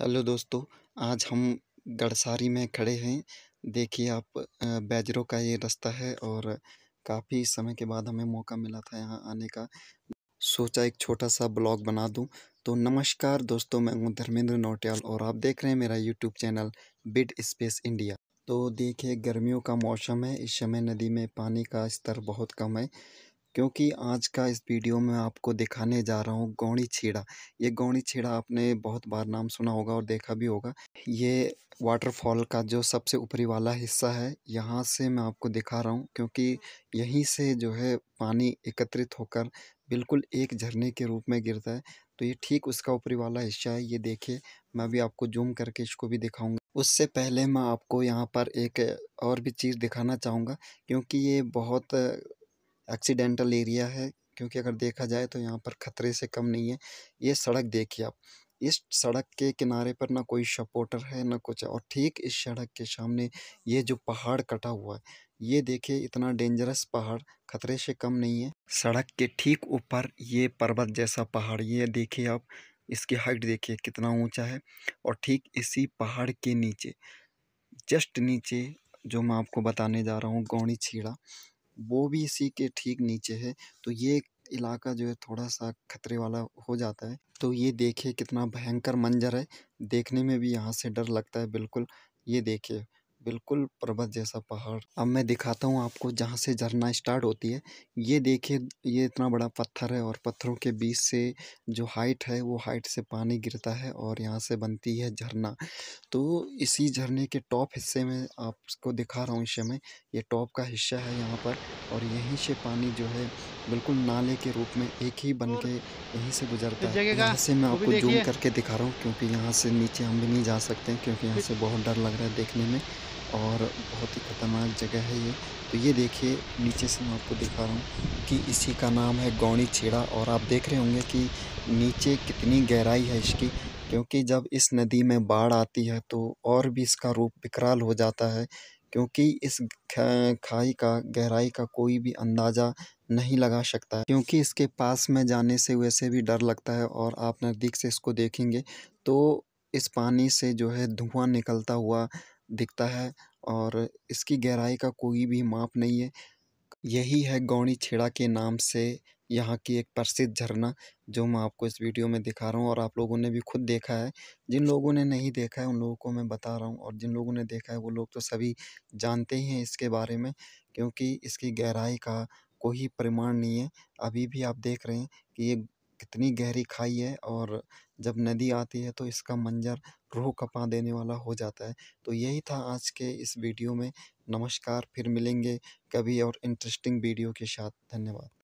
hello दोस्तों आज हम गढ़सारी में खड़े हैं देखिए आप बैजरों का ये रास्ता है और काफ़ी समय के बाद हमें मौका मिला था यहाँ आने का सोचा एक छोटा सा ब्लॉग बना दूं तो नमस्कार दोस्तों मैं हूँ धर्मेंद्र नोटियाल और आप देख रहे हैं मेरा YouTube channel bid space India तो देखिए गर्मियों का मौसम है इस समय नदी में पानी का स्तर बहुत कम है क्योंकि आज का इस वीडियो में आपको दिखाने जा रहा हूँ गौणी छेड़ा ये गौणी छेड़ा आपने बहुत बार नाम सुना होगा और देखा भी होगा ये वाटरफॉल का जो सबसे ऊपरी वाला हिस्सा है यहाँ से मैं आपको दिखा रहा हूँ क्योंकि यहीं से जो है पानी एकत्रित होकर बिल्कुल एक झरने के रूप में गिरता है तो ये ठीक उसका ऊपरी वाला हिस्सा है ये देखिए मैं भी आपको जूम करके इसको भी दिखाऊंगा उससे पहले मैं आपको यहाँ पर एक और भी चीज़ दिखाना चाहूँगा क्योंकि ये बहुत एक्सीडेंटल एरिया है क्योंकि अगर देखा जाए तो यहाँ पर ख़तरे से कम नहीं है ये सड़क देखिए आप इस सड़क के किनारे पर ना कोई सपोर्टर है ना कुछ और ठीक इस सड़क के सामने ये जो पहाड़ कटा हुआ है ये देखिए इतना डेंजरस पहाड़ खतरे से कम नहीं है सड़क के ठीक ऊपर ये पर्वत जैसा पहाड़ ये देखिए आप इसकी हाइट देखिए कितना ऊंचा है और ठीक इसी पहाड़ के नीचे जस्ट नीचे जो मैं आपको बताने जा रहा हूँ गौड़ी छीड़ा वो भी इसी के ठीक नीचे है तो ये इलाका जो है थोड़ा सा खतरे वाला हो जाता है तो ये देखिए कितना भयंकर मंजर है देखने में भी यहाँ से डर लगता है बिल्कुल ये देखिए बिल्कुल पर्वत जैसा पहाड़ अब मैं दिखाता हूँ आपको जहाँ से झरना स्टार्ट होती है ये देखिए ये इतना बड़ा पत्थर है और पत्थरों के बीच से जो हाइट है वो हाइट से पानी गिरता है और यहाँ से बनती है झरना तो इसी झरने के टॉप हिस्से में आपको दिखा रहा हूँ इस समय ये टॉप का हिस्सा है यहाँ पर और यहीं से पानी जो है बिल्कुल नाले के रूप में एक ही बन के यहीं से गुजरता है यहाँ से मैं आपको जूम करके दिखा रहा हूँ क्योंकि यहाँ से नीचे हम भी नहीं जा सकते क्योंकि यहाँ से बहुत डर लग रहा है देखने में और बहुत ही ख़तरनाक जगह है ये तो ये देखिए नीचे से मैं आपको दिखा रहा हूँ कि इसी का नाम है गौणी छेड़ा और आप देख रहे होंगे कि नीचे कितनी गहराई है इसकी क्योंकि जब इस नदी में बाढ़ आती है तो और भी इसका रूप विकराल हो जाता है क्योंकि इस खाई का गहराई का कोई भी अंदाज़ा नहीं लगा सकता है क्योंकि इसके पास में जाने से वैसे भी डर लगता है और आप नज़दीक से इसको देखेंगे तो इस पानी से जो है धुआं निकलता हुआ दिखता है और इसकी गहराई का कोई भी माप नहीं है यही है गौणी छेड़ा के नाम से यहाँ की एक प्रसिद्ध झरना जो मैं आपको इस वीडियो में दिखा रहा हूँ और आप लोगों ने भी खुद देखा है जिन लोगों ने नहीं देखा है उन लोगों को मैं बता रहा हूँ और जिन लोगों ने देखा है वो लोग तो सभी जानते ही हैं इसके बारे में क्योंकि इसकी गहराई का कोई प्रमाण नहीं है अभी भी आप देख रहे हैं कि ये कितनी गहरी खाई है और जब नदी आती है तो इसका मंजर रूह कपा देने वाला हो जाता है तो यही था आज के इस वीडियो में नमस्कार फिर मिलेंगे कभी और इंटरेस्टिंग वीडियो के साथ धन्यवाद